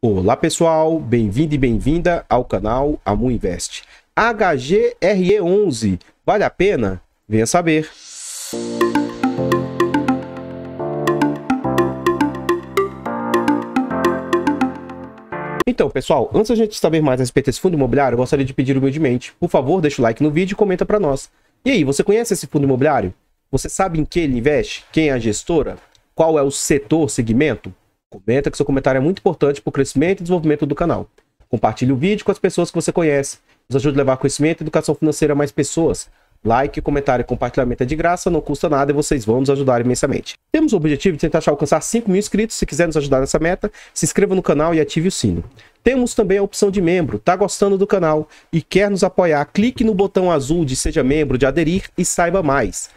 Olá pessoal, bem-vindo e bem-vinda ao canal Amu Invest. HGRE11, vale a pena? Venha saber. Então, pessoal, antes a gente saber mais a respeito desse fundo imobiliário, eu gostaria de pedir humildemente, por favor, deixa o like no vídeo e comenta para nós. E aí, você conhece esse fundo imobiliário? Você sabe em que ele investe? Quem é a gestora? Qual é o setor, segmento? Comenta que seu comentário é muito importante para o crescimento e desenvolvimento do canal. Compartilhe o vídeo com as pessoas que você conhece. Nos ajude a levar conhecimento e educação financeira a mais pessoas. Like, comentário e compartilhamento é de graça, não custa nada e vocês vão nos ajudar imensamente. Temos o objetivo de tentar alcançar 5 mil inscritos. Se quiser nos ajudar nessa meta, se inscreva no canal e ative o sino. Temos também a opção de membro. Tá gostando do canal e quer nos apoiar? Clique no botão azul de seja membro, de aderir e saiba mais.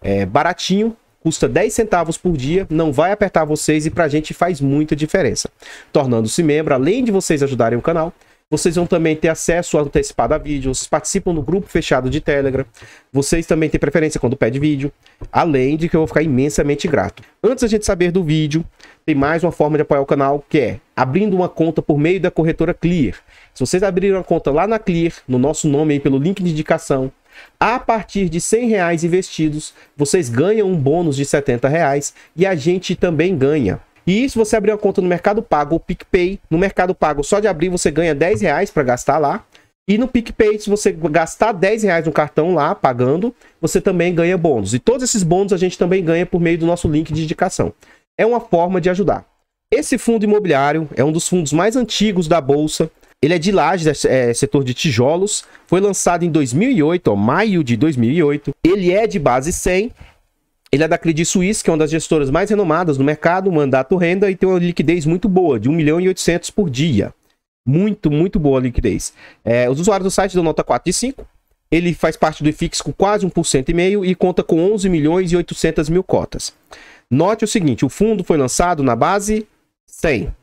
É baratinho, custa 10 centavos por dia, não vai apertar vocês e pra gente faz muita diferença. Tornando-se membro, além de vocês ajudarem o canal, vocês vão também ter acesso antecipado a vídeos, participam do grupo fechado de Telegram, vocês também têm preferência quando pede vídeo, além de que eu vou ficar imensamente grato. Antes da gente saber do vídeo, tem mais uma forma de apoiar o canal, que é abrindo uma conta por meio da corretora Clear. Se vocês abrirem uma conta lá na Clear, no nosso nome aí, pelo link de indicação, a partir de 100 reais investidos, vocês ganham um bônus de 70 reais e a gente também ganha. E se você abrir uma conta no Mercado Pago ou PicPay, no Mercado Pago só de abrir você ganha 10 reais para gastar lá. E no PicPay, se você gastar 10 reais no cartão lá, pagando, você também ganha bônus. E todos esses bônus a gente também ganha por meio do nosso link de indicação. É uma forma de ajudar. Esse fundo imobiliário é um dos fundos mais antigos da Bolsa ele é de lajes, é, setor de tijolos. Foi lançado em 2008, ó, maio de 2008. Ele é de base 100. Ele é da Credit Suisse, que é uma das gestoras mais renomadas no mercado, mandato renda e tem uma liquidez muito boa, de 1 milhão e 800 por dia. Muito, muito boa liquidez. É, os usuários do site dão nota 4 de 5. Ele faz parte do IFIX com quase 1,5% e conta com 11 milhões e 800 mil cotas. Note o seguinte, o fundo foi lançado na base 100.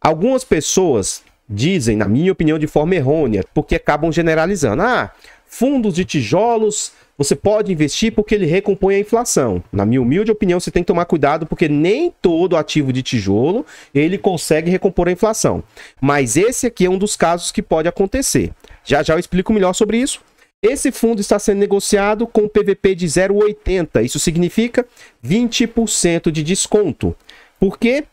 Algumas pessoas dizem, na minha opinião, de forma errônea, porque acabam generalizando. Ah, fundos de tijolos você pode investir porque ele recompõe a inflação. Na minha humilde opinião, você tem que tomar cuidado porque nem todo ativo de tijolo ele consegue recompor a inflação. Mas esse aqui é um dos casos que pode acontecer. Já já eu explico melhor sobre isso. Esse fundo está sendo negociado com PVP de 0,80. Isso significa 20% de desconto. Por quê?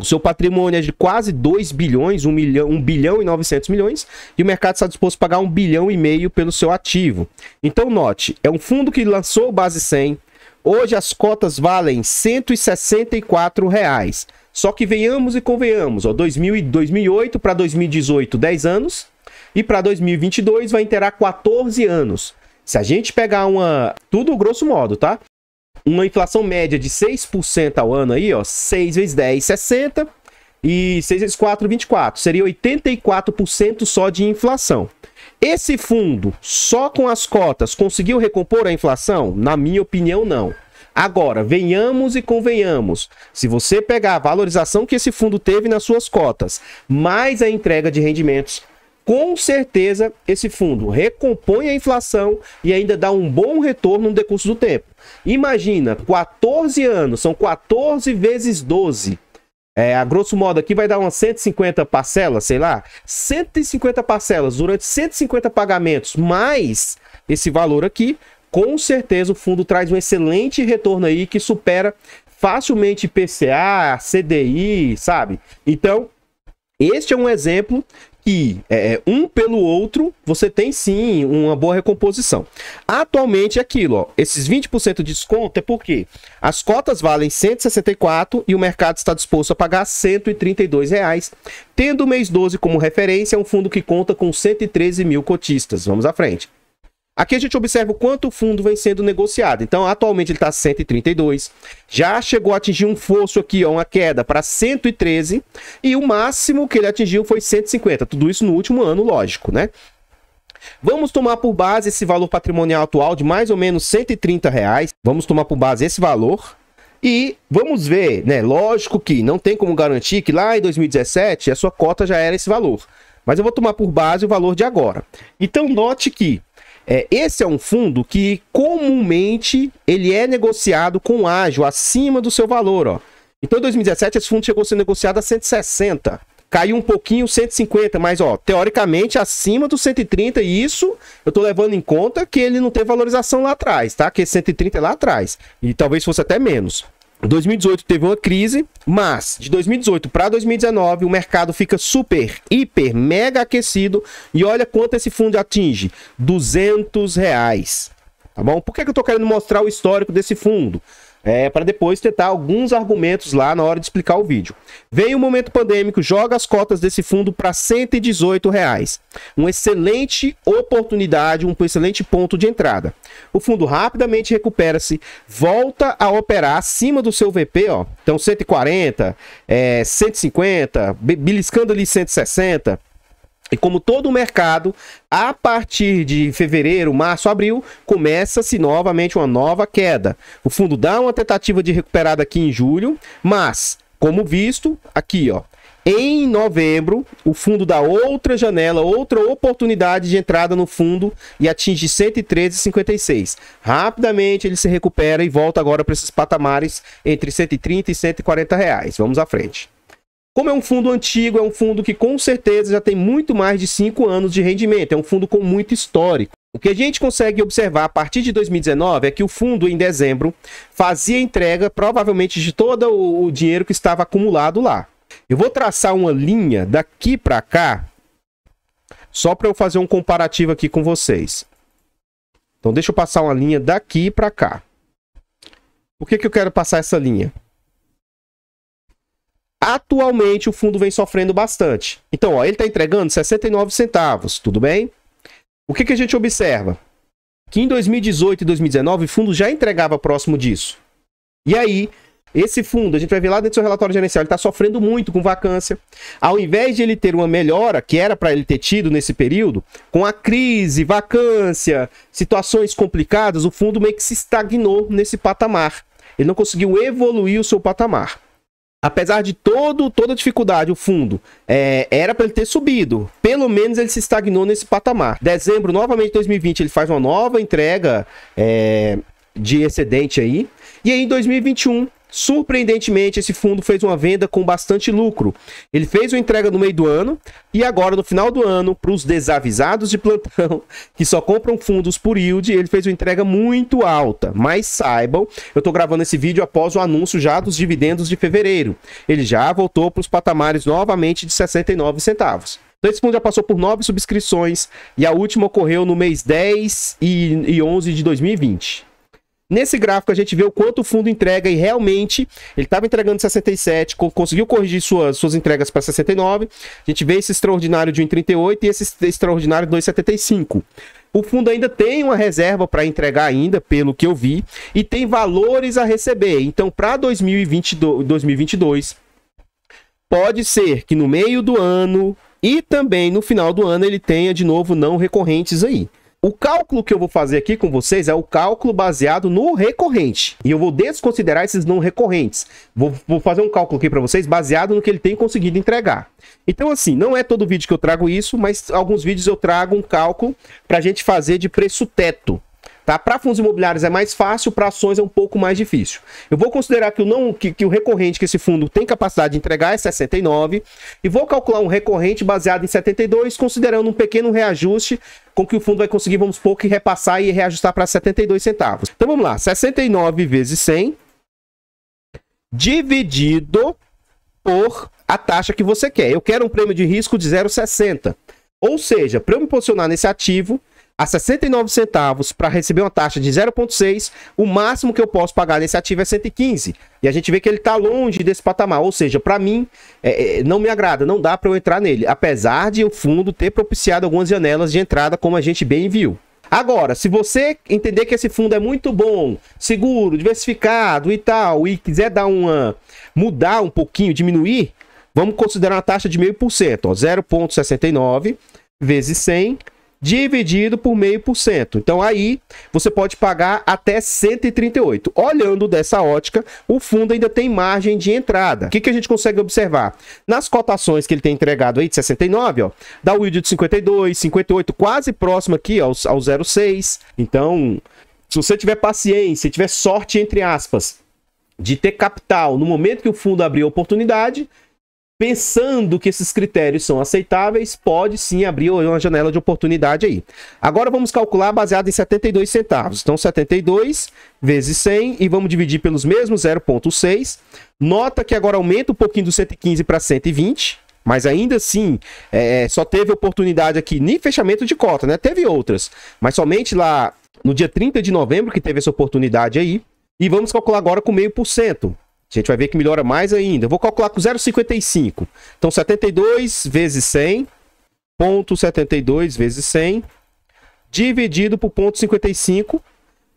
O seu patrimônio é de quase 2 bilhões, 1, milhão, 1 bilhão e 900 milhões, e o mercado está disposto a pagar 1 bilhão e meio pelo seu ativo. Então, note, é um fundo que lançou o Base 100, hoje as cotas valem R$ 164. Reais. Só que venhamos e convenhamos, ó, 2000, 2008 para 2018, 10 anos, e para 2022 vai interar 14 anos. Se a gente pegar uma. Tudo grosso modo, tá? uma inflação média de 6% ao ano aí, ó, 6 vezes 10, 60 e 6 vezes 4, 24. Seria 84% só de inflação. Esse fundo, só com as cotas, conseguiu recompor a inflação? Na minha opinião, não. Agora, venhamos e convenhamos. Se você pegar a valorização que esse fundo teve nas suas cotas, mais a entrega de rendimentos com certeza esse fundo recompõe a inflação e ainda dá um bom retorno no decurso do tempo. Imagina, 14 anos, são 14 vezes 12. É, a grosso modo aqui vai dar umas 150 parcelas, sei lá, 150 parcelas durante 150 pagamentos, mais esse valor aqui, com certeza o fundo traz um excelente retorno aí que supera facilmente PCA, CDI, sabe? Então, este é um exemplo que é, é, um pelo outro você tem sim uma boa recomposição. Atualmente é aquilo, ó, esses 20% de desconto é porque as cotas valem 164 e o mercado está disposto a pagar 132 reais, tendo o mês 12 como referência, é um fundo que conta com 113 mil cotistas. Vamos à frente. Aqui a gente observa o quanto o fundo vem sendo negociado. Então, atualmente ele está 132. Já chegou a atingir um fosso aqui, ó, uma queda para 113. E o máximo que ele atingiu foi 150. Tudo isso no último ano, lógico, né? Vamos tomar por base esse valor patrimonial atual de mais ou menos 130 reais. Vamos tomar por base esse valor. E vamos ver, né? Lógico que não tem como garantir que lá em 2017 a sua cota já era esse valor. Mas eu vou tomar por base o valor de agora. Então, note que é, esse é um fundo que comumente ele é negociado com ágio acima do seu valor, ó. Então, em 2017, esse fundo chegou a ser negociado a 160. Caiu um pouquinho, 150, mas ó, teoricamente acima dos 130, e isso eu tô levando em conta que ele não tem valorização lá atrás, tá? Que 130 é lá atrás, e talvez fosse até menos. 2018 teve uma crise, mas de 2018 para 2019 o mercado fica super, hiper, mega aquecido e olha quanto esse fundo atinge, 200 reais, tá bom? Por que, que eu tô querendo mostrar o histórico desse fundo? é, para depois tentar alguns argumentos lá na hora de explicar o vídeo. Veio o um momento pandêmico, joga as cotas desse fundo para 118 reais. Uma excelente oportunidade, um excelente ponto de entrada. O fundo rapidamente recupera-se, volta a operar acima do seu VP, ó. Então 140, é, 150, beliscando ali 160. E como todo o mercado, a partir de fevereiro, março, abril, começa-se novamente uma nova queda. O fundo dá uma tentativa de recuperada aqui em julho, mas, como visto, aqui ó, em novembro, o fundo dá outra janela, outra oportunidade de entrada no fundo e atinge 113,56. Rapidamente ele se recupera e volta agora para esses patamares entre 130 e 140 reais. Vamos à frente. Como é um fundo antigo, é um fundo que com certeza já tem muito mais de 5 anos de rendimento, é um fundo com muito histórico. O que a gente consegue observar a partir de 2019 é que o fundo, em dezembro, fazia entrega provavelmente de todo o dinheiro que estava acumulado lá. Eu vou traçar uma linha daqui para cá, só para eu fazer um comparativo aqui com vocês. Então deixa eu passar uma linha daqui para cá. Por que, que eu quero passar essa linha? Atualmente o fundo vem sofrendo bastante. Então, ó, ele está entregando 69 centavos, tudo bem? O que, que a gente observa? Que em 2018 e 2019 o fundo já entregava próximo disso. E aí, esse fundo, a gente vai ver lá dentro do seu relatório gerencial, ele está sofrendo muito com vacância. Ao invés de ele ter uma melhora, que era para ele ter tido nesse período, com a crise, vacância, situações complicadas, o fundo meio que se estagnou nesse patamar. Ele não conseguiu evoluir o seu patamar apesar de todo, toda a dificuldade, o fundo, é, era para ele ter subido. Pelo menos ele se estagnou nesse patamar. Dezembro, novamente, 2020, ele faz uma nova entrega é, de excedente aí. E aí, em 2021, Surpreendentemente, esse fundo fez uma venda com bastante lucro. Ele fez uma entrega no meio do ano e agora no final do ano, para os desavisados de plantão que só compram fundos por yield, ele fez uma entrega muito alta. Mas saibam, eu estou gravando esse vídeo após o anúncio já dos dividendos de fevereiro. Ele já voltou para os patamares novamente de 69 centavos. Então, esse fundo já passou por nove subscrições e a última ocorreu no mês 10 e 11 de 2020. Nesse gráfico a gente vê o quanto o fundo entrega e realmente ele estava entregando 67, conseguiu corrigir suas, suas entregas para 69. A gente vê esse extraordinário de 1,38 e esse extraordinário de 2,75. O fundo ainda tem uma reserva para entregar ainda, pelo que eu vi, e tem valores a receber. Então, para 2022, pode ser que no meio do ano e também no final do ano ele tenha de novo não recorrentes aí. O cálculo que eu vou fazer aqui com vocês é o cálculo baseado no recorrente. E eu vou desconsiderar esses não recorrentes. Vou, vou fazer um cálculo aqui para vocês baseado no que ele tem conseguido entregar. Então, assim, não é todo vídeo que eu trago isso, mas alguns vídeos eu trago um cálculo para a gente fazer de preço teto. Tá? Para fundos imobiliários é mais fácil, para ações é um pouco mais difícil. Eu vou considerar que o, não, que, que o recorrente que esse fundo tem capacidade de entregar é 69 e vou calcular um recorrente baseado em 72, considerando um pequeno reajuste com que o fundo vai conseguir, vamos supor, que repassar e reajustar para 72 centavos. Então vamos lá, 69 vezes 100 dividido por a taxa que você quer. Eu quero um prêmio de risco de 0,60. Ou seja, para eu me posicionar nesse ativo, a 69 centavos para receber uma taxa de 0,6, o máximo que eu posso pagar nesse ativo é 115. E a gente vê que ele está longe desse patamar, ou seja, para mim é, é, não me agrada, não dá para eu entrar nele, apesar de o fundo ter propiciado algumas janelas de entrada, como a gente bem viu. Agora, se você entender que esse fundo é muito bom, seguro, diversificado e tal, e quiser dar uma mudar um pouquinho, diminuir, vamos considerar uma taxa de 0,5%, 0,69 vezes 100 dividido por meio por cento. Então aí você pode pagar até 138. Olhando dessa ótica, o fundo ainda tem margem de entrada. O que, que a gente consegue observar? Nas cotações que ele tem entregado aí de 69, ó, da Wild de 52, 58, quase próximo aqui ao, ao 06. Então, se você tiver paciência, tiver sorte entre aspas, de ter capital no momento que o fundo abrir a oportunidade, pensando que esses critérios são aceitáveis, pode sim abrir uma janela de oportunidade aí. Agora vamos calcular baseado em 72 centavos. Então 72 vezes 100 e vamos dividir pelos mesmos 0.6. Nota que agora aumenta um pouquinho do 115 para 120. Mas ainda assim, é, é, só teve oportunidade aqui, nem fechamento de cota, né? Teve outras. Mas somente lá no dia 30 de novembro que teve essa oportunidade aí. E vamos calcular agora com meio por cento. A gente vai ver que melhora mais ainda. Eu vou calcular com 0,55. Então, 72 vezes 100, ponto 72 vezes 100, dividido por ponto 55,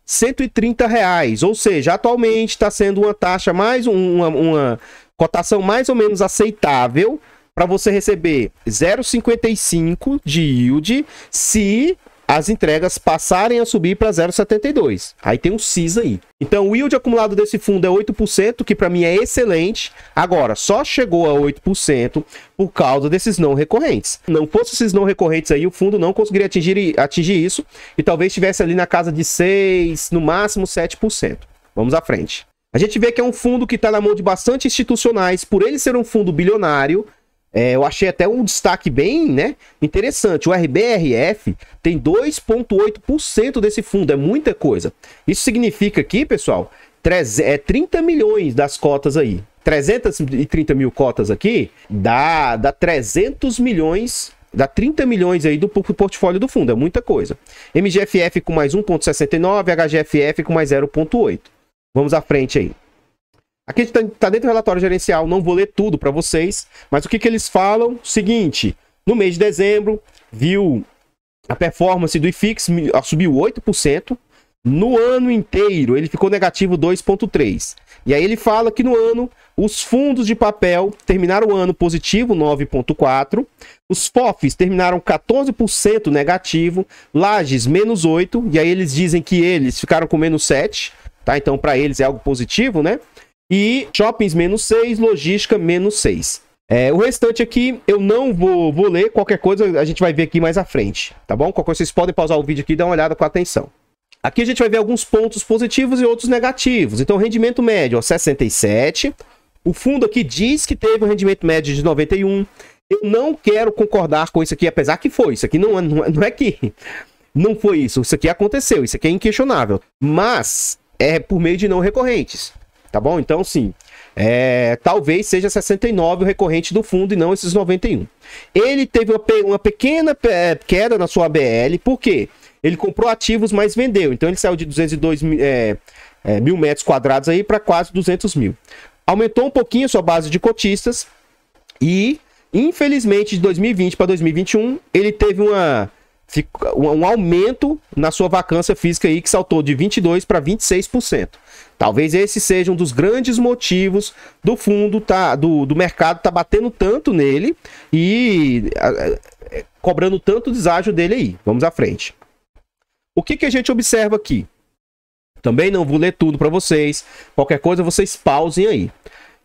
130 reais. Ou seja, atualmente está sendo uma taxa mais, uma, uma cotação mais ou menos aceitável para você receber 0,55 de yield se as entregas passarem a subir para 0,72. Aí tem um CIS aí. Então, o yield acumulado desse fundo é 8%, que para mim é excelente. Agora, só chegou a 8% por causa desses não recorrentes. Não fosse esses não recorrentes aí, o fundo não conseguiria atingir, atingir isso e talvez estivesse ali na casa de 6%, no máximo 7%. Vamos à frente. A gente vê que é um fundo que está na mão de bastante institucionais, por ele ser um fundo bilionário, é, eu achei até um destaque bem né, interessante. O RBRF tem 2,8% desse fundo, é muita coisa. Isso significa aqui, pessoal, 3, é 30 milhões das cotas aí. 330 mil cotas aqui dá, dá 300 milhões dá 30 milhões aí do portfólio do fundo, é muita coisa. MGFF com mais 1.69, HGFF com mais 0.8. Vamos à frente aí. Aqui a gente está tá dentro do relatório gerencial, não vou ler tudo para vocês, mas o que, que eles falam? Seguinte, no mês de dezembro, viu a performance do IFIX subiu 8%, no ano inteiro ele ficou negativo 2,3%. E aí ele fala que no ano os fundos de papel terminaram o ano positivo 9,4%, os FOFs terminaram 14% negativo, Lages menos 8%, e aí eles dizem que eles ficaram com menos 7%, tá? Então para eles é algo positivo, né? E shoppings menos 6, logística menos 6. É, o restante aqui eu não vou, vou ler, qualquer coisa a gente vai ver aqui mais à frente, tá bom? Qualquer coisa vocês podem pausar o vídeo aqui e dar uma olhada com atenção. Aqui a gente vai ver alguns pontos positivos e outros negativos. Então, rendimento médio, ó, 67. O fundo aqui diz que teve um rendimento médio de 91. Eu não quero concordar com isso aqui, apesar que foi. Isso aqui não, é, não, é, não é que não foi isso. Isso aqui aconteceu, isso aqui é inquestionável. Mas é por meio de não recorrentes tá bom? Então, sim, é, talvez seja 69 o recorrente do fundo e não esses 91. Ele teve uma, uma pequena é, queda na sua BL, por quê? Ele comprou ativos, mas vendeu. Então, ele saiu de 202 é, é, mil metros quadrados aí para quase 200 mil. Aumentou um pouquinho a sua base de cotistas e, infelizmente, de 2020 para 2021, ele teve uma um aumento na sua vacância física aí que saltou de 22 para 26%. Talvez esse seja um dos grandes motivos do fundo tá do, do mercado tá batendo tanto nele e a, é, cobrando tanto deságio dele aí. Vamos à frente. O que que a gente observa aqui? Também não vou ler tudo para vocês. Qualquer coisa vocês pausem aí.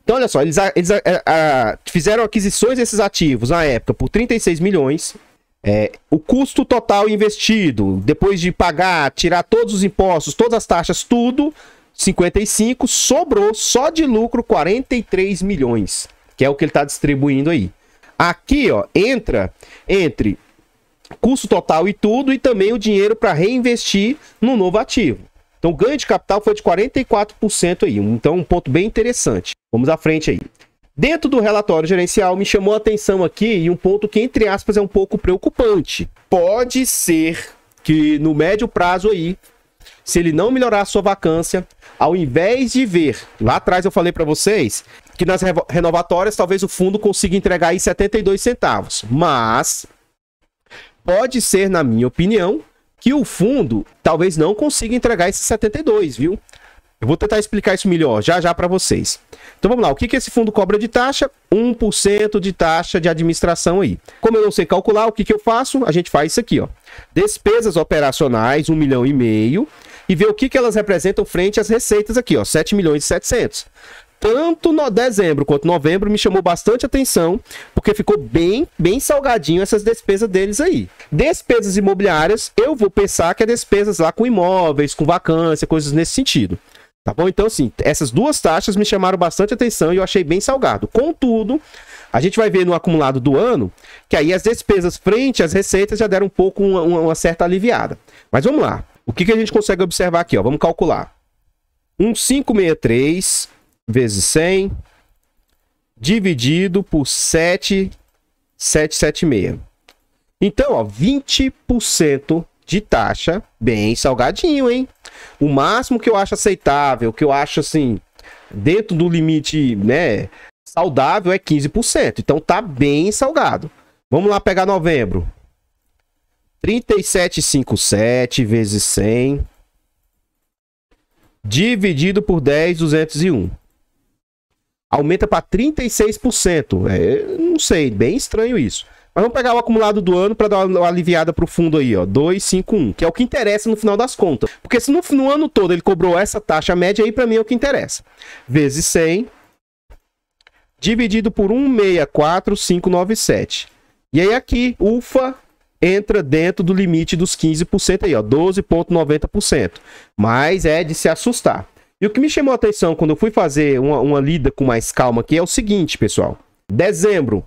Então, olha só, eles, eles a, fizeram aquisições desses ativos na época por 36 milhões, é, o custo total investido, depois de pagar, tirar todos os impostos, todas as taxas, tudo, 55, sobrou só de lucro 43 milhões, que é o que ele está distribuindo aí. Aqui, ó, entra entre custo total e tudo e também o dinheiro para reinvestir no novo ativo. Então, o ganho de capital foi de 44% aí, então um ponto bem interessante. Vamos à frente aí. Dentro do relatório gerencial, me chamou a atenção aqui e um ponto que, entre aspas, é um pouco preocupante. Pode ser que no médio prazo aí, se ele não melhorar a sua vacância, ao invés de ver, lá atrás eu falei para vocês que nas renovatórias talvez o fundo consiga entregar aí 72 centavos, mas pode ser, na minha opinião, que o fundo talvez não consiga entregar esses 72, viu? Eu vou tentar explicar isso melhor já já para vocês. Então vamos lá, o que, que esse fundo cobra de taxa? 1% de taxa de administração aí. Como eu não sei calcular, o que, que eu faço? A gente faz isso aqui, ó. Despesas operacionais, 1 milhão e meio, e ver o que, que elas representam frente às receitas aqui, ó, 7 milhões e 700. Tanto no dezembro quanto novembro me chamou bastante atenção, porque ficou bem, bem salgadinho essas despesas deles aí. Despesas imobiliárias, eu vou pensar que é despesas lá com imóveis, com vacância, coisas nesse sentido. Tá bom? Então, assim, essas duas taxas me chamaram bastante atenção e eu achei bem salgado. Contudo, a gente vai ver no acumulado do ano que aí as despesas frente às receitas já deram um pouco uma, uma certa aliviada. Mas vamos lá. O que, que a gente consegue observar aqui? Ó? Vamos calcular. 1563 vezes 100 dividido por 7776. Então, ó, 20% de taxa bem salgadinho, hein? O máximo que eu acho aceitável, que eu acho assim, dentro do limite, né, saudável é 15%. Então tá bem salgado. Vamos lá pegar novembro. 37,57 vezes 100 dividido por 10, 201. Aumenta para 36%. É, não sei, bem estranho isso. Mas vamos pegar o acumulado do ano para dar uma aliviada o fundo aí, ó. 251, que é o que interessa no final das contas. Porque se no, no ano todo ele cobrou essa taxa média aí, para mim é o que interessa. Vezes 100, dividido por 164,597. E aí aqui, ufa, entra dentro do limite dos 15% aí, ó, 12,90%. Mas é de se assustar. E o que me chamou a atenção quando eu fui fazer uma, uma lida com mais calma aqui é o seguinte, pessoal. Dezembro,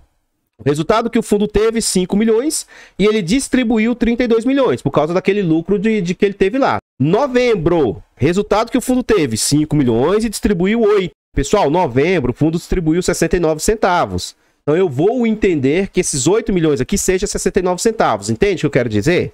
o resultado que o fundo teve, 5 milhões, e ele distribuiu 32 milhões, por causa daquele lucro de, de que ele teve lá. Novembro, resultado que o fundo teve, 5 milhões e distribuiu 8. Pessoal, novembro, o fundo distribuiu 69 centavos. Então eu vou entender que esses 8 milhões aqui seja 69 centavos. Entende o que eu quero dizer?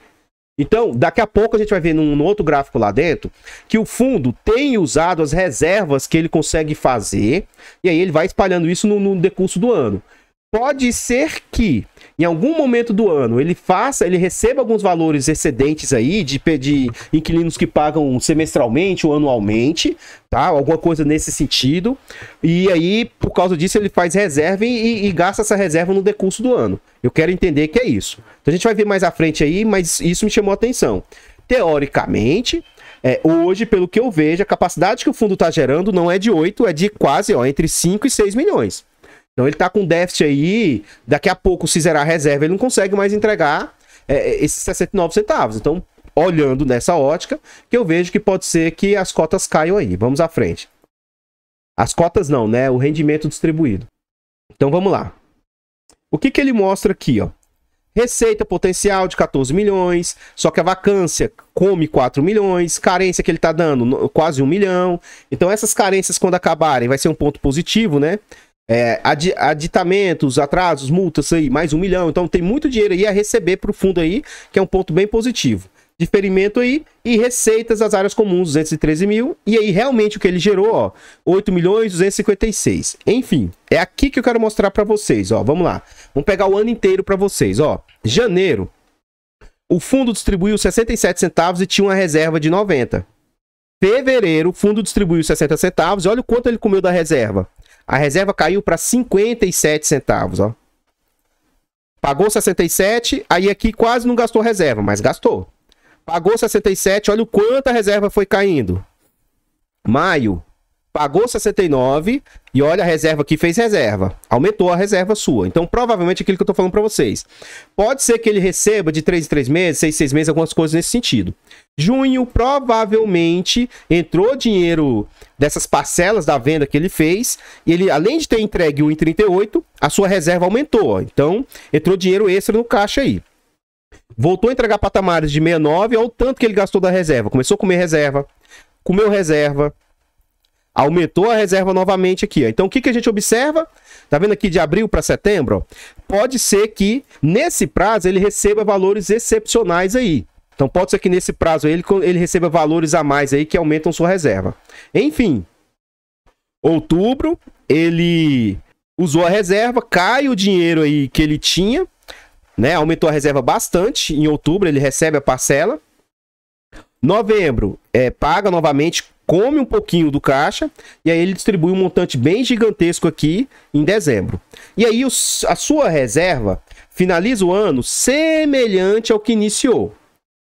Então, daqui a pouco a gente vai ver num, num, outro gráfico lá dentro que o fundo tem usado as reservas que ele consegue fazer e aí ele vai espalhando isso no, no decurso do ano. Pode ser que em algum momento do ano ele faça, ele receba alguns valores excedentes aí de, pedir inquilinos que pagam semestralmente ou anualmente, tá? Alguma coisa nesse sentido. E aí, por causa disso, ele faz reserva e, e gasta essa reserva no decurso do ano. Eu quero entender que é isso. Então a gente vai ver mais à frente aí, mas isso me chamou a atenção. Teoricamente, é, hoje, pelo que eu vejo, a capacidade que o fundo está gerando não é de 8, é de quase ó, entre 5 e 6 milhões. Então ele tá com déficit aí, daqui a pouco se zerar a reserva, ele não consegue mais entregar é, é esses 69 centavos. Então, olhando nessa ótica, que eu vejo que pode ser que as cotas caiam aí. Vamos à frente. As cotas não, né? O rendimento distribuído. Então vamos lá. O que, que ele mostra aqui, ó? Receita potencial de 14 milhões, só que a vacância come 4 milhões, carência que ele está dando quase 1 milhão. Então essas carências quando acabarem vai ser um ponto positivo, né? É, ad, aditamentos, atrasos, multas aí, mais um milhão. Então tem muito dinheiro aí a receber para o fundo aí, que é um ponto bem positivo. Diferimento aí e receitas das áreas comuns, 213 mil. E aí realmente o que ele gerou, ó, 8 milhões 256. Enfim, é aqui que eu quero mostrar para vocês, ó. Vamos lá. Vamos pegar o ano inteiro para vocês, ó. Janeiro, o fundo distribuiu 67 centavos e tinha uma reserva de 90. Fevereiro, o fundo distribuiu 60 centavos. Olha o quanto ele comeu da reserva. A reserva caiu para 57 centavos, ó. Pagou 67, aí aqui quase não gastou reserva, mas gastou. Pagou 67, olha o quanto a reserva foi caindo. Maio, pagou 69 e olha a reserva que fez reserva, aumentou a reserva sua. Então, provavelmente aquilo que eu tô falando para vocês. Pode ser que ele receba de 3 em 3 meses, 6 em 6 meses, algumas coisas nesse sentido. Junho provavelmente entrou dinheiro dessas parcelas da venda que ele fez, e ele além de ter entregue 1 em 38, a sua reserva aumentou. Então, entrou dinheiro extra no caixa aí. Voltou a entregar patamares de 69, olha o tanto que ele gastou da reserva. Começou a comer reserva, comeu reserva, Aumentou a reserva novamente aqui. Ó. Então, o que, que a gente observa? Tá vendo aqui de abril para setembro? Ó? Pode ser que nesse prazo ele receba valores excepcionais aí. Então, pode ser que nesse prazo ele, ele receba valores a mais aí que aumentam sua reserva. Enfim, outubro ele usou a reserva, cai o dinheiro aí que ele tinha, né? Aumentou a reserva bastante. Em outubro ele recebe a parcela. Novembro, é, paga novamente come um pouquinho do caixa e aí ele distribui um montante bem gigantesco aqui em dezembro. E aí os, a sua reserva finaliza o ano semelhante ao que iniciou.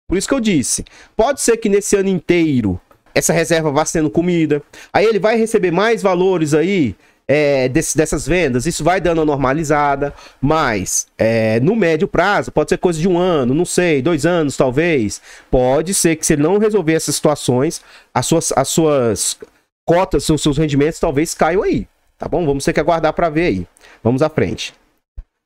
Por isso que eu disse, pode ser que nesse ano inteiro essa reserva vá sendo comida, aí ele vai receber mais valores aí é, desse, dessas vendas, isso vai dando uma normalizada, mas é, no médio prazo, pode ser coisa de um ano, não sei, dois anos talvez. Pode ser que se ele não resolver essas situações, as suas, as suas cotas, os seus rendimentos talvez caiam aí. Tá bom? Vamos ter que aguardar para ver aí. Vamos à frente.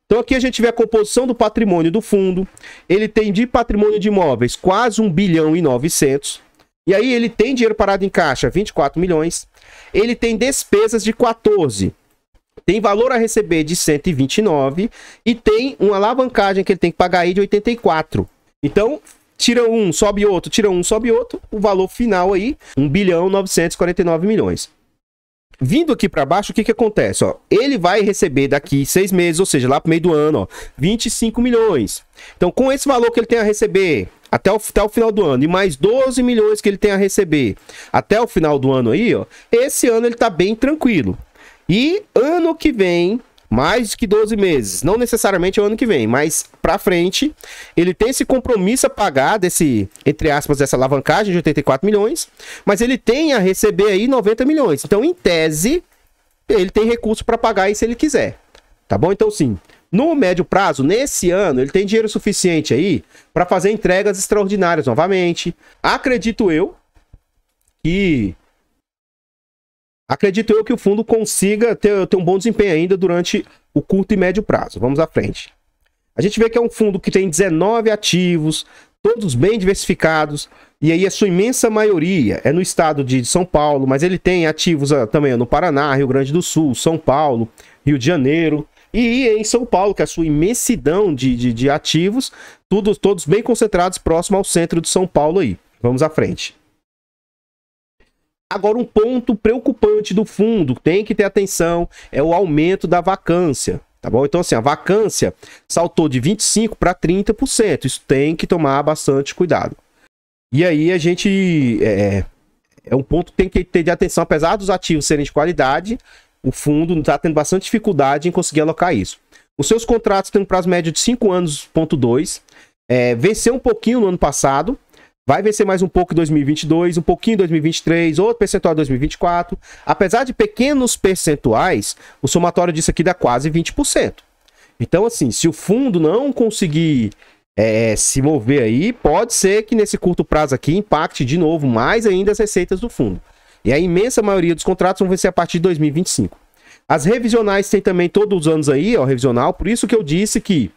Então aqui a gente vê a composição do patrimônio do fundo. Ele tem de patrimônio de imóveis quase 1 bilhão e 900. E aí ele tem dinheiro parado em caixa, 24 milhões. Ele tem despesas de 14. Tem valor a receber de 129 e tem uma alavancagem que ele tem que pagar aí de 84. Então, tira um, sobe outro, tira um, sobe outro, o valor final aí, 1 bilhão 949 milhões. Vindo aqui para baixo, o que que acontece? Ó, ele vai receber daqui seis meses, ou seja, lá pro meio do ano, ó, 25 milhões. Então, com esse valor que ele tem a receber, até o, até o final do ano e mais 12 milhões que ele tem a receber até o final do ano aí, ó, esse ano ele tá bem tranquilo. E ano que vem, mais que 12 meses, não necessariamente é o ano que vem, mas para frente, ele tem esse compromisso a pagar desse, entre aspas, dessa alavancagem de 84 milhões, mas ele tem a receber aí 90 milhões. Então, em tese, ele tem recurso para pagar aí se ele quiser. Tá bom? Então, sim. No médio prazo, nesse ano, ele tem dinheiro suficiente aí para fazer entregas extraordinárias novamente. Acredito eu que acredito eu que o fundo consiga ter, ter um bom desempenho ainda durante o curto e médio prazo. Vamos à frente. A gente vê que é um fundo que tem 19 ativos, todos bem diversificados, e aí a sua imensa maioria é no estado de São Paulo, mas ele tem ativos ah, também no Paraná, Rio Grande do Sul, São Paulo, Rio de Janeiro. E em São Paulo, com é a sua imensidão de, de, de ativos, tudo, todos bem concentrados próximo ao centro de São Paulo aí. Vamos à frente. Agora, um ponto preocupante do fundo, tem que ter atenção, é o aumento da vacância. Tá bom? Então, assim, a vacância saltou de 25% para 30%. Isso tem que tomar bastante cuidado. E aí a gente. É, é, é um ponto que tem que ter de atenção, apesar dos ativos serem de qualidade, o fundo está tendo bastante dificuldade em conseguir alocar isso. Os seus contratos têm um prazo médio de 5 anos, ponto 2. É, venceu um pouquinho no ano passado, Vai vencer mais um pouco em 2022, um pouquinho em 2023, outro percentual em 2024. Apesar de pequenos percentuais, o somatório disso aqui dá quase 20%. Então, assim, se o fundo não conseguir é, se mover aí, pode ser que nesse curto prazo aqui impacte de novo mais ainda as receitas do fundo. E a imensa maioria dos contratos vão vencer a partir de 2025. As revisionais tem também todos os anos aí, ó, revisional. Por isso que eu disse que,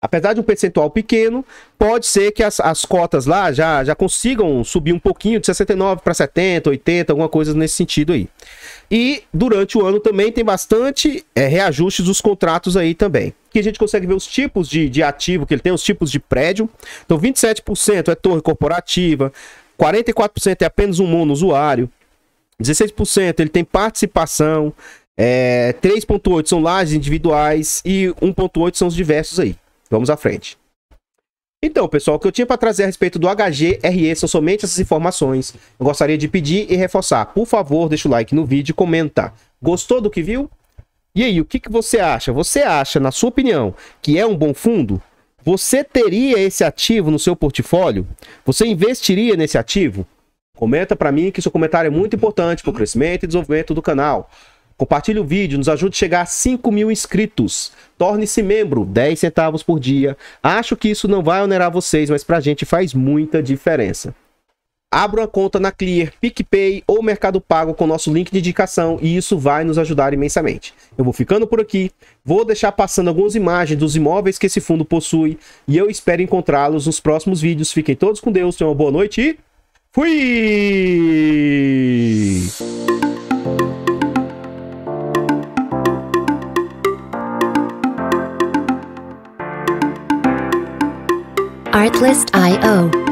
apesar de um percentual pequeno, pode ser que as, as cotas lá já, já consigam subir um pouquinho de 69 para 70, 80, alguma coisa nesse sentido aí. E durante o ano também tem bastante é, reajustes dos contratos aí também. Que a gente consegue ver os tipos de, de ativo que ele tem, os tipos de prédio. Então, 27% é torre corporativa, 44% é apenas um monosuário. 16% ele tem participação. É, 3.8 são lajes individuais e 1.8 são os diversos aí. Vamos à frente. Então, pessoal, o que eu tinha para trazer a respeito do HGRE são somente essas informações. Eu gostaria de pedir e reforçar. Por favor, deixa o like no vídeo e comenta. Gostou do que viu? E aí, o que, que você acha? Você acha, na sua opinião, que é um bom fundo? Você teria esse ativo no seu portfólio? Você investiria nesse ativo? Comenta para mim que seu comentário é muito importante para o crescimento e desenvolvimento do canal. Compartilhe o vídeo, nos ajude a chegar a 5 mil inscritos. Torne-se membro, 10 centavos por dia. Acho que isso não vai onerar vocês, mas para a gente faz muita diferença. Abra uma conta na Clear, PicPay ou Mercado Pago com nosso link de indicação e isso vai nos ajudar imensamente. Eu vou ficando por aqui, vou deixar passando algumas imagens dos imóveis que esse fundo possui e eu espero encontrá-los nos próximos vídeos. Fiquem todos com Deus, tenham uma boa noite e fui! Artlist.io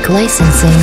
music licensing